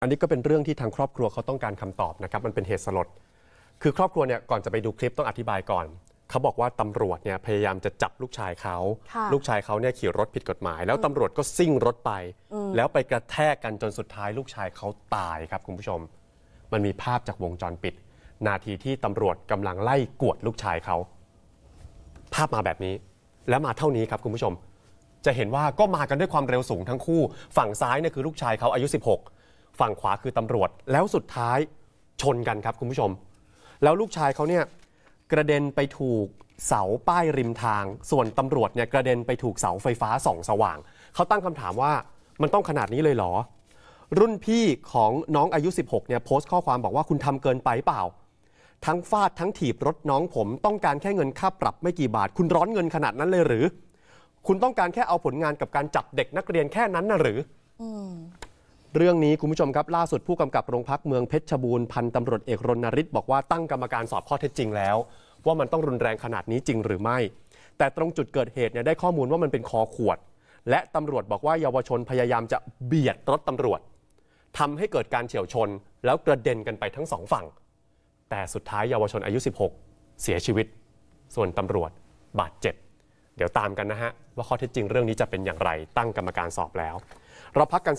อันนี้ก็เป็นเรื่องที่ทางครอบครัวเขาต้องการคำตอบนะครับมันเป็นเหตุสลดคือครอบครัวเนี่ยก่อนจะไปดูคลิปต้องอธิบายก่อน เขาบอกว่าตำรวจเนี่ยพยายามจะจับลูกชายเขา ลูกชายเขาเนี่ยขี่รถผิดกฎหมาย แล้วตำรวจก็ซิ่งรถไป แล้วไปกระแทกกันจนสุดท้ายลูกชายเขาตายครับคุณผู้ชม มันมีภาพจากวงจรปิด นาทีที่ตำรวจกำลังไล่กวดลูกชายเขา ภาพมาแบบนี้ แล้วมาเท่านี้ครับคุณผู้ชม จะเห็นว่าก็มากันด้วยความเร็วสูงทั้งคู่ฝั่งซ้ายเนี่ยคือลูกชายเขาอายุ 16ฝั่งขวาคือตำรวจแล้วสุดท้ายชนกันครับคุณผู้ชม แล้วลูกชายเขาเนี่ยกระเด็นไปถูกเสาป้ายริมทาง ส่วนตำรวจเนี่ยกระเด็นไปถูกเสาไฟฟ้าส่องสว่างเขาตั้งคำถามว่ามันต้องขนาดนี้เลยเหรอ รุ่นพี่ของน้องอายุ 16เนี่ยโพสต์ข้อความบอกว่าคุณทำเกินไปเปล่า ทั้งฟาดทั้งถีบรถน้องผมต้องการแค่เงินค่าปรับไม่กี่บาทคุณร้อนเงินขนาดนั้นเลยหรือ คุณต้องการแค่เอาผลงานกับการจับเด็กนักเรียนแค่นั้นน่ะหรือเรื่องนี้คุณผู้ชมครับล่าสุดผู้กำกับโรงพักเมืองเพชรบูรณ์พันตำรวจเอกรณริศบอกว่าตั้งกรรมการสอบข้อเท็จจริงแล้ว ว่ามันต้องรุนแรงขนาดนี้จริงหรือไม่ แต่ตรงจุดเกิดเหตุเนี่ยได้ข้อมูลว่ามันเป็นคอขวด และตำรวจบอกว่าเยาวชนพยายามจะเบียดรถตำรวจทำให้เกิดการเฉียวชนแล้วกระเด็นกันไปทั้งสองฝั่ง แต่สุดท้ายเยาวชนอายุ 16 เสียชีวิต ส่วนตำรวจบาดเจ็บเดี๋ยวตามกันนะฮะว่าข้อเท็จจริงเรื่องนี้จะเป็นอย่างไร ตั้งกรรมการสอบแล้วเราพักกัน